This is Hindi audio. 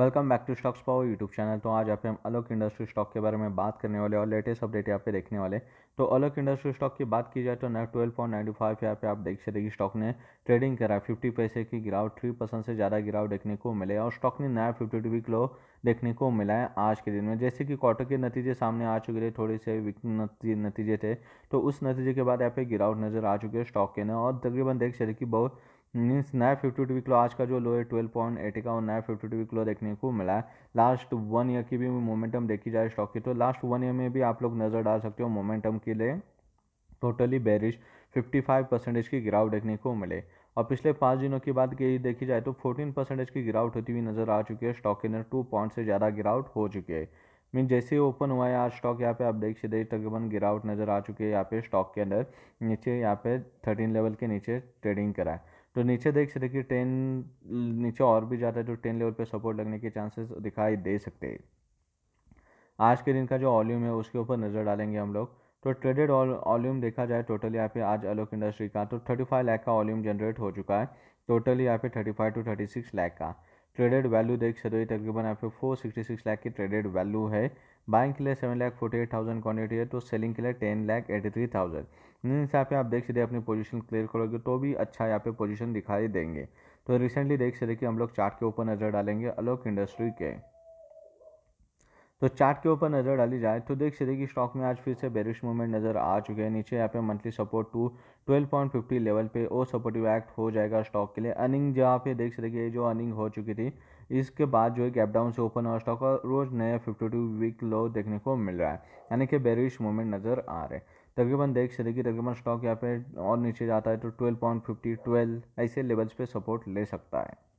welcome back to stocks power YouTube channel तो आज यहाँ पे हम अलग इंडस्ट्री स्टॉक के बारे में बात करने वाले और लेटेस्ट अपडेट यहाँ पे देखने वाले तो अलग इंडस्ट्री स्टॉक की बात की जाए तो net twelve point ninety five यहाँ पे आप देख सकते कि स्टॉक ने ट्रेडिंग करा फिफ्टी पैसे की गिरावट थ्री परसेंट से ज़्यादा गिरावट देखने को मिले और स्टॉक ने नया फिफ्टी टू वीक लो देखने को मिला है आज के दिन में जैसे कि क्वार्टर के नतीजे सामने आ चुके थे थोड़े से नतीजे थे तो उस नतीजे के बाद यहाँ पे गिरावट नज़र आ चुकी है स्टॉक के ने और तकरीबन देख सकते कि बहुत मीन्स नया फिफ्टी टू वीक आज का जो लो है ट्वेल्व पॉइंट एटी का और नया फिफ्टी टू वीक देखने को मिला है लास्ट वन ईयर की भी मोमेंटम देखी जाए स्टॉक की तो लास्ट वन ईयर में भी आप लोग नज़र डाल सकते हो मोमेंटम के लिए टोटली बेरिश फाइव परसेंटेज की गिरावट देखने को मिले और पिछले पाँच दिनों की बात की देखी जाए तो फोर्टीन परसेंटेज की गिरावट होती हुई नज़र आ चुकी है स्टॉक के अंदर टू पॉइंट से ज़्यादा गिरावट हो चुकी है मीन जैसे ही ओपन हुआ है आज स्टॉक यहाँ पे आप देख सीधे तकरीबन गिरावट नज़र आ चुकी है यहाँ पे स्टॉक के अंदर नीचे यहाँ पे थर्टीन लेवल के नीचे ट्रेडिंग करा है तो नीचे देख सकते कि टेन नीचे और भी ज़्यादा जो टेन लेवल पे सपोर्ट लगने के चांसेस दिखाई दे सकते हैं आज के दिन का जो वॉल्यूम है उसके ऊपर नज़र डालेंगे हम लोग तो ट्रेडेड वॉल्यूम देखा जाए टोटल यहाँ पे आज अलोक इंडस्ट्री का तो थर्टी फाइव लैख का वॉल्यूम जनरेट हो चुका है टोटली यहाँ पे thirty five two thirty six lakh का ट्रेडेड वैल्यू देख सकते तकरीबन यहाँ पे फोर सिक्सटी सिक्स लाख की ट्रेडेड वैल्यू है बाइंग के लिए seven lakh forty eight thousand quantity है तो सेलिंग के लिए ten lakh eighty three thousand इन हिसाब से आप देख सकते अपनी पोजीशन क्लियर करोगे तो भी अच्छा यहाँ पे पोजीशन दिखाई देंगे तो रिसेंटली देख सकते कि हम लोग चार्ट के ऊपर नज़र डालेंगे अलोक इंडस्ट्री के तो चार्ट के ऊपर नज़र डाली जाए तो देख सकते कि स्टॉक में आज फिर से बेरिश मूवमेंट नज़र आ चुके हैं नीचे यहाँ पे monthly support two twelve point fifty level पे ओ सपोर्टिव एक्ट हो जाएगा स्टॉक के लिए अर्निंग जहाँ पे देख सकते कि जो अर्निंग हो चुकी थी इसके बाद जो है गैप डाउन से ओपन हुआ स्टॉक और रोज़ नए टू वीक लो देखने को मिल रहा है यानी कि बेरिश मूवमेंट नज़र आ रहे हैं तकरीबन देख सकते कि तकरीबन स्टॉक यहाँ पे और नीचे जाता है तो ट्वेल्व पॉइंट फिफ्टी ट्वेल्व ऐसे लेवल्स पे सपोर्ट ले सकता है